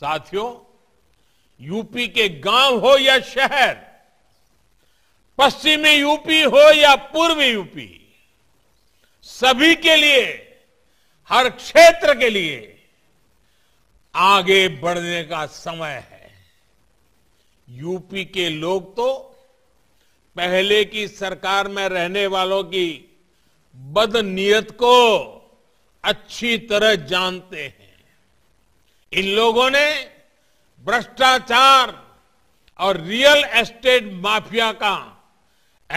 साथियों यूपी के गांव हो या शहर पश्चिमी यूपी हो या पूर्वी यूपी सभी के लिए हर क्षेत्र के लिए आगे बढ़ने का समय है यूपी के लोग तो पहले की सरकार में रहने वालों की बदनीयत को अच्छी तरह जानते हैं इन लोगों ने भ्रष्टाचार और रियल एस्टेट माफिया का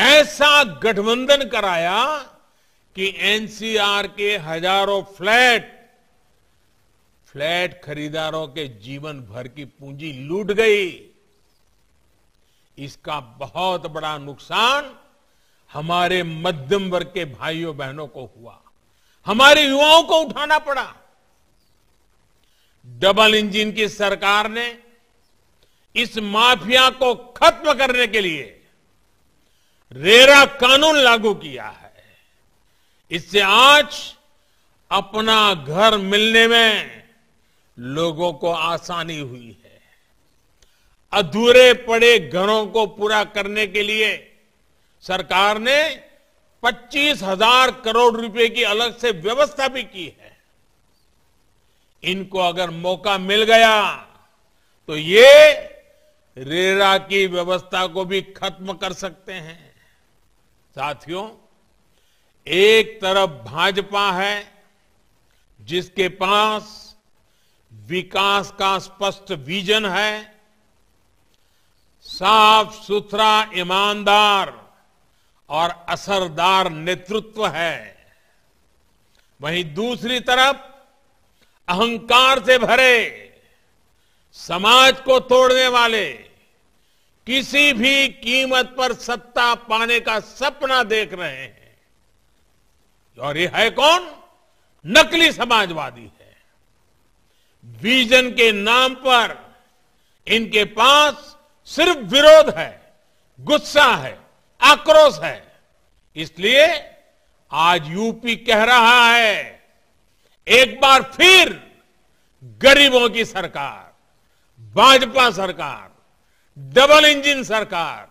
ऐसा गठबंधन कराया कि एनसीआर के हजारों फ्लैट फ्लैट खरीदारों के जीवन भर की पूंजी लूट गई इसका बहुत बड़ा नुकसान हमारे मध्यम वर्ग के भाइयों बहनों को हुआ हमारे युवाओं को उठाना पड़ा डबल इंजन की सरकार ने इस माफिया को खत्म करने के लिए रेरा कानून लागू किया है इससे आज अपना घर मिलने में लोगों को आसानी हुई है अधूरे पड़े घरों को पूरा करने के लिए सरकार ने पच्चीस हजार करोड़ रुपए की अलग से व्यवस्था भी की है इनको अगर मौका मिल गया तो ये रेरा की व्यवस्था को भी खत्म कर सकते हैं साथियों एक तरफ भाजपा है जिसके पास विकास का स्पष्ट विजन है साफ सुथरा ईमानदार और असरदार नेतृत्व है वहीं दूसरी तरफ अहंकार से भरे समाज को तोड़ने वाले किसी भी कीमत पर सत्ता पाने का सपना देख रहे हैं और ये है कौन नकली समाजवादी है विजन के नाम पर इनके पास सिर्फ विरोध है गुस्सा है आक्रोश है इसलिए आज यूपी कह रहा है एक बार फिर गरीबों की सरकार भाजपा सरकार डबल इंजन सरकार